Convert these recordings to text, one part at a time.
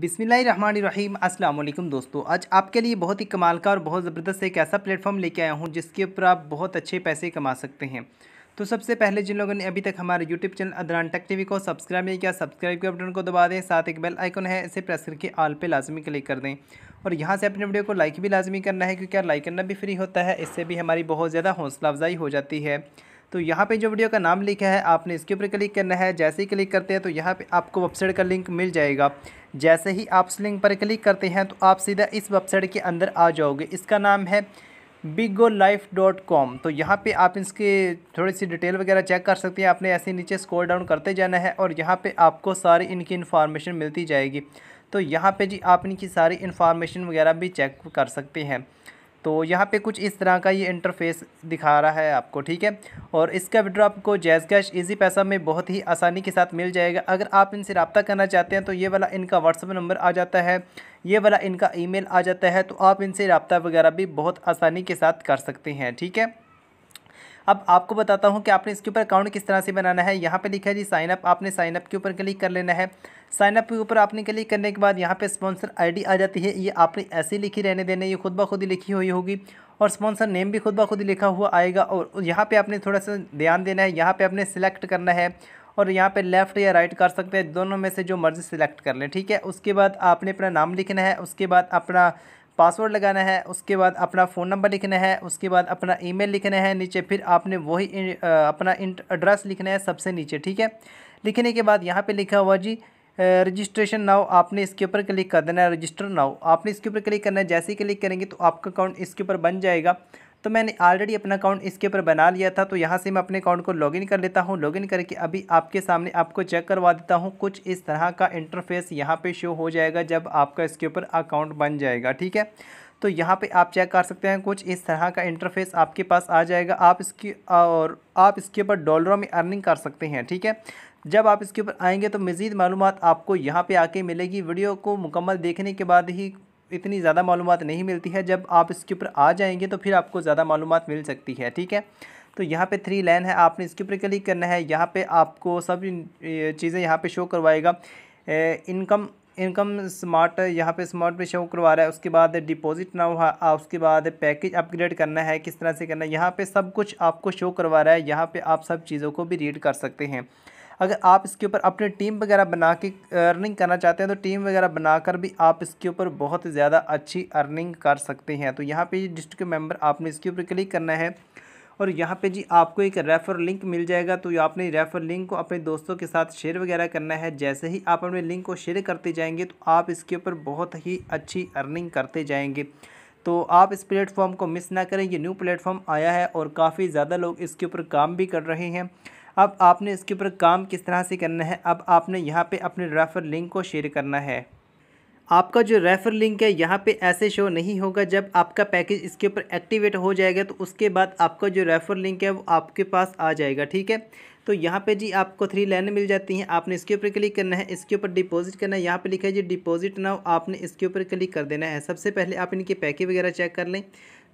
बिसमीम अल्लाम दोस्तों आज आपके लिए बहुत ही कमाल का और बहुत ज़बरदस्त एक ऐसा प्लेटफॉर्म लेके आया हूँ जिसके ऊपर आप बहुत अच्छे पैसे कमा सकते हैं तो सबसे पहले जिन लोगों ने अभी तक हमारे यूट्यूब चैनल अदरान टेक टीवी को सब्सक्राइब नहीं किया सब्सक्राइब के बटन को दबा दें साथ एक बेल आइकन है इसे प्रेस करके आल पे लाजमी क्लिक कर दें और यहाँ से अपने वीडियो को लाइक भी लाजमी करना है क्योंकि यार लाइक करना भी फ्री होता है इससे भी हमारी बहुत ज़्यादा हौसला अफजाई हो जाती है तो यहाँ पे जो वीडियो का नाम लिखा है आपने इसके ऊपर क्लिक करना है जैसे ही क्लिक करते हैं तो यहाँ पे आपको वेबसाइट का लिंक मिल जाएगा जैसे ही आप इस लिंक पर क्लिक करते हैं तो आप सीधा इस वेबसाइट के अंदर आ जाओगे इसका नाम है बिगो लाइफ डॉट कॉम तो यहाँ पे आप इसके थोड़ी सी डिटेल वगैरह चेक कर सकते हैं आपने ऐसे नीचे स्क्रॉल डाउन करते जाना है और यहाँ पे आपको सारी इनकी इन्फॉर्मेशन मिलती जाएगी तो यहाँ पे जी आप इनकी सारी इन्फॉर्मेशन वगैरह भी चेक कर सकते हैं तो यहाँ पे कुछ इस तरह का ये इंटरफेस दिखा रहा है आपको ठीक है और इसका विड्रो आपको जैज़ कैश ईजी पैसा में बहुत ही आसानी के साथ मिल जाएगा अगर आप इनसे रबता करना चाहते हैं तो ये वाला इनका व्हाट्सअप नंबर आ जाता है ये वाला इनका ईमेल आ जाता है तो आप इनसे रबता वगैरह भी बहुत आसानी के साथ कर सकते हैं ठीक है अब आपको बताता हूँ कि आपने इसके ऊपर अकाउंट किस तरह से बनाना है यहाँ पर लिखा है जी साइनअप आपने साइनअप के ऊपर क्लिक कर लेना है साइनअप के ऊपर आपने क्लिक करने के बाद यहाँ पर स्पॉन्सर आई आ जाती है ये आपने ऐसे लिखी रहने देना ये खुद ब खुद ही लिखी हुई होगी और स्पॉन्सर नेम भी खुद ब खुद ही लिखा हुआ आएगा और यहाँ पे आपने थोड़ा सा ध्यान देना है यहाँ पे आपने सेलेक्ट करना है और यहाँ पे लेफ़्ट या राइट कर सकते हैं दोनों में से जो मर्ज़ी सेलेक्ट कर लें ठीक है उसके बाद आपने अपना नाम लिखना है उसके बाद अपना पासवर्ड लगाना है उसके बाद अपना फ़ोन नंबर लिखना है उसके बाद अपना ईमेल लिखना है नीचे फिर आपने वही अपना एड्रेस लिखना है सबसे नीचे ठीक है लिखने के बाद यहाँ पे लिखा हुआ जी रजिस्ट्रेशन नाउ आपने इसके ऊपर क्लिक कर देना है रजिस्टर नाउ आपने इसके ऊपर क्लिक करना है जैसे ही क्लिक करेंगे तो आपका अकाउंट इसके ऊपर बन जाएगा तो मैंने ऑलरेडी अपना अकाउंट इसके ऊपर बना लिया था तो यहाँ से मैं अपने अकाउंट को लॉगिन कर लेता हूँ लॉगिन करके अभी आपके सामने आपको चेक करवा देता हूँ कुछ इस तरह का इंटरफेस यहाँ पर शो हो जाएगा जब आपका इसके ऊपर अकाउंट बन जाएगा ठीक है तो यहाँ पे आप चेक कर सकते हैं कुछ इस तरह का इंटरफेस आपके पास आ जाएगा आप इसकी और आप इसके ऊपर डॉलरों में अर्निंग कर सकते हैं ठीक है जब आप इसके ऊपर आएंगे तो मज़ीद मालूम आपको यहाँ पे आके मिलेगी वीडियो को मुकम्मल देखने के बाद ही इतनी ज़्यादा मालूम नहीं मिलती है जब आप इसके ऊपर आ जाएंगे तो फिर आपको ज़्यादा मालूम मिल सकती है ठीक है तो यहाँ पे थ्री लाइन है आपने इसके ऊपर क्लिक करना है यहाँ पे आपको सब चीज़ें यहाँ पे शो करवाएगा इनकम इनकम स्मार्ट यहाँ पे स्मार्ट पे शो करवा रहा है उसके बाद डिपॉजिट ना हुआ उसके बाद पैकेज अपग्रेड करना है किस तरह से करना है यहाँ पे सब कुछ आपको शो करवा रहा है यहाँ पे आप सब चीज़ों को भी रीड कर सकते हैं अगर आप इसके ऊपर अपनी टीम वगैरह बना के अर्निंग करना चाहते हैं तो टीम वगैरह बनाकर भी आप इसके ऊपर बहुत ज़्यादा अच्छी अर्निंग कर सकते हैं तो यहाँ पे डिस्ट्रिक्ट मेंबर आपने इसके ऊपर क्लिक करना है और यहाँ पे जी आपको एक रेफ़र लिंक मिल जाएगा तो आपने रेफ़र लिंक को अपने दोस्तों के साथ शेयर वगैरह करना है जैसे ही आप अपने लिंक को शेयर करते जाएंगे तो आप इसके ऊपर बहुत ही अच्छी अर्निंग करते जाएंगे तो आप इस प्लेटफॉर्म को मिस ना करें ये न्यू प्लेटफॉर्म आया है और काफ़ी ज़्यादा लोग इसके ऊपर काम भी कर रहे हैं अब आपने इसके ऊपर काम किस तरह से करना है अब आपने यहाँ पे अपने रेफ़र लिंक को शेयर करना है आपका जो रेफ़र लिंक है यहाँ पे ऐसे शो नहीं होगा जब आपका पैकेज इसके ऊपर एक्टिवेट हो जाएगा तो उसके बाद आपका जो रेफ़र लिंक है वो आपके पास आ जाएगा ठीक है तो यहाँ पे जी आपको थ्री लाइनें मिल जाती हैं आपने इसके ऊपर क्लिक करना है इसके ऊपर डिपॉजिट करना है यहाँ पे लिखा है जी डिपॉजिट ना आपने इसके ऊपर क्लिक कर देना है सबसे पहले आप इनके पैकेज वगैरह चेक कर लें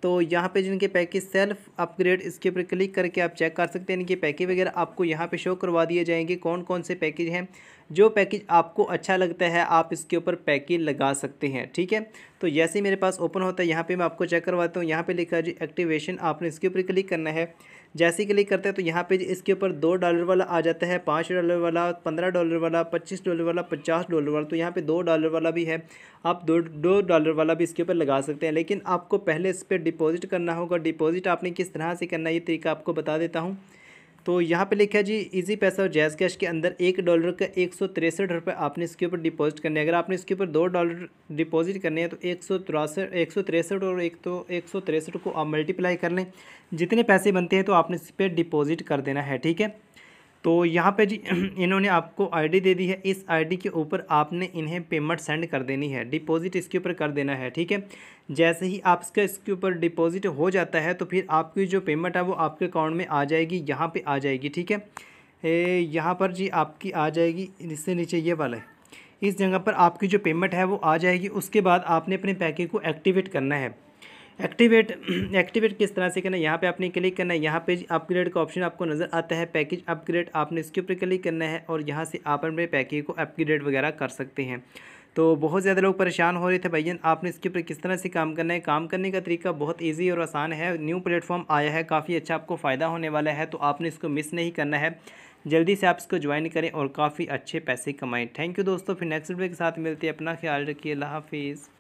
तो यहाँ पे जिनके पैकेज सेल्फ अपग्रेड इसके ऊपर क्लिक करके आप चेक कर सकते हैं इनके पैकेज वगैरह आपको यहाँ पे शो करवा दिए जाएंगे कौन कौन से पैकेज हैं जो पैकेज आपको अच्छा लगता है आप इसके ऊपर पैकेज लगा सकते हैं ठीक है तो जैसे ही मेरे पास ओपन होता है यहाँ पे मैं आपको चेक करवाता हूँ यहाँ पे लिखा है जी एक्टिवेशन आपने इसके ऊपर क्लिक करना है जैसे ही क्लिक करते हैं तो यहाँ पे इसके ऊपर दो डॉलर वाला आ जाता है पाँच डॉलर वाला पंद्रह डॉलर वाला पच्चीस डॉलर वाला पचास डॉलर वाला तो यहाँ पे दो डॉलर वाला भी है आप दो दो डॉलर वाला भी इसके ऊपर लगा सकते हैं लेकिन आपको पहले इस पर डिपॉजिट करना होगा डिपॉजिट आपने किस तरह से करना है ये तरीका आपको बता देता हूँ तो यहाँ पे लिखा है जी इजी पैसा और जैज़ कैश के अंदर एक डॉलर का एक सौ तिरसठ रुपये आपने इसके ऊपर डिपॉजिट करने हैं अगर आपने इसके ऊपर दो डॉलर डिपॉजिट करने हैं तो एक सौ तिरासठ एक सौ तिरसठ और एक तो एक सौ तिरसठ को आप मल्टीप्लाई कर लें जितने पैसे बनते हैं तो आपने इस पर डिपॉजिट कर देना है ठीक है तो यहाँ पे जी इन्होंने आपको आईडी दे दी है इस आईडी के ऊपर आपने इन्हें पेमेंट सेंड कर देनी है डिपॉजिट इसके ऊपर कर देना है ठीक है जैसे ही आपका इसके ऊपर डिपॉजिट हो जाता है तो फिर आपकी जो पेमेंट है वो आपके अकाउंट में आ जाएगी यहाँ पे आ जाएगी ठीक है यहाँ पर जी आपकी आ जाएगी इससे नीचे ये वाला है इस जगह पर आपकी जो पेमेंट है वो आ जाएगी उसके बाद आपने अपने पैकेज को एक्टिवेट करना है एक्टिवेट एक्टिवेट किस तरह से करना है यहाँ पे आपने क्लिक करना है यहाँ पे अपग्रेड का ऑप्शन आपको नज़र आता है पैकेज अपग्रेड आपने इसके ऊपर क्लिक करना है और यहाँ से आप अपने पैकेज को अपग्रेड वगैरह कर सकते हैं तो बहुत ज़्यादा लोग परेशान हो रहे थे भैया आपने इसके ऊपर किस तरह से काम करना है काम करने का तरीका बहुत ईजी और आसान है न्यू प्लेटफॉर्म आया है काफ़ी अच्छा आपको फ़ायदा होने वाला है तो आपने इसको मिस नहीं करना है जल्दी से आप इसको ज्वाइन करें और काफ़ी अच्छे पैसे कमाएँ थैंक यू दोस्तों फिर नेक्स्ट वीडियो के साथ मिलते हैं अपना ख्याल रखिए अल्लाह हाफिज़